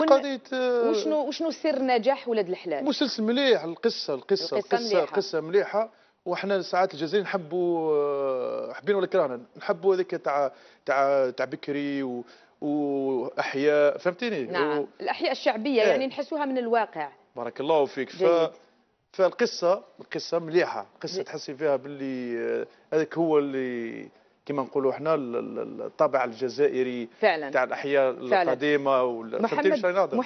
في قضيه وشنو وشنو سر نجاح ولاد الحلال مسلسل مليح القصه القصه القصه القصه مليحه, قصه مليحة وحنا ساعات الجزائريين نحبوا آه، حبينا ولا كرهنا نحبوا هذيك تاع تاع تاع بكري و واحياء فهمتيني نعم و... الاحياء الشعبيه ايه. يعني نحسوها من الواقع بارك الله فيك ف... فالقصه القصه مليحه قصه تحسي فيها باللي آه، هذاك هو اللي كما نقولوا احنا الطابع الجزائري فعلا تاع الاحياء القديمه محمد